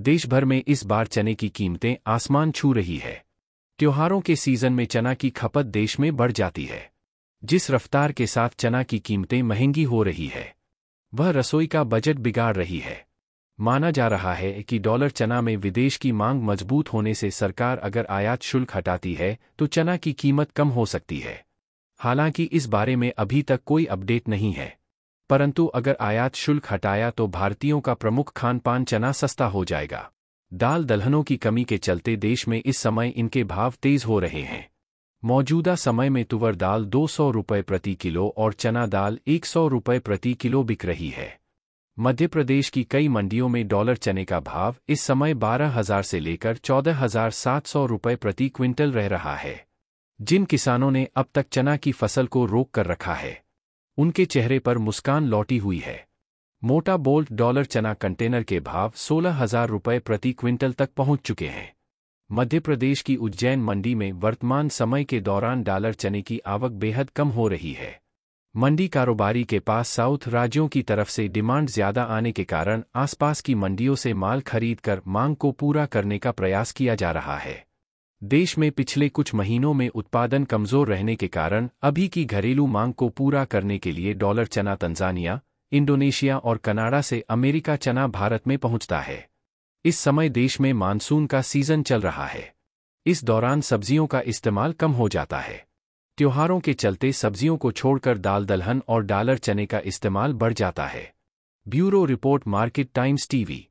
देश भर में इस बार चने की कीमतें आसमान छू रही है त्योहारों के सीजन में चना की खपत देश में बढ़ जाती है जिस रफ्तार के साथ चना की कीमतें महंगी हो रही है वह रसोई का बजट बिगाड़ रही है माना जा रहा है कि डॉलर चना में विदेश की मांग मजबूत होने से सरकार अगर आयात शुल्क हटाती है तो चना की कीमत कम हो सकती है हालांकि इस बारे में अभी तक कोई अपडेट नहीं है परंतु अगर आयात शुल्क हटाया तो भारतीयों का प्रमुख खान पान चना सस्ता हो जाएगा दाल दलहनों की कमी के चलते देश में इस समय इनके भाव तेज हो रहे हैं मौजूदा समय में तुवर दाल दो सौ रुपये प्रति किलो और चना दाल एक सौ रुपये प्रति किलो बिक रही है मध्य प्रदेश की कई मंडियों में डॉलर चने का भाव इस समय बारह हजार से लेकर चौदह हजार सात सौ रुपये प्रति क्विंटल रह रहा है जिन किसानों ने अब तक चना की फसल को रोक कर रखा है उनके चेहरे पर मुस्कान लौटी हुई है मोटा बोल्ट डॉलर चना कंटेनर के भाव सोलह हजार रुपये प्रति क्विंटल तक पहुंच चुके हैं मध्य प्रदेश की उज्जैन मंडी में वर्तमान समय के दौरान डॉलर चने की आवक बेहद कम हो रही है मंडी कारोबारी के पास साउथ राज्यों की तरफ से डिमांड ज्यादा आने के कारण आसपास की मंडियों से माल खरीदकर मांग को पूरा करने का प्रयास किया जा रहा है देश में पिछले कुछ महीनों में उत्पादन कमजोर रहने के कारण अभी की घरेलू मांग को पूरा करने के लिए डॉलर चना तंजानिया इंडोनेशिया और कनाडा से अमेरिका चना भारत में पहुंचता है इस समय देश में मानसून का सीजन चल रहा है इस दौरान सब्जियों का इस्तेमाल कम हो जाता है त्योहारों के चलते सब्जियों को छोड़कर दाल दलहन और डालर चने का इस्तेमाल बढ़ जाता है bureau report Market Times TV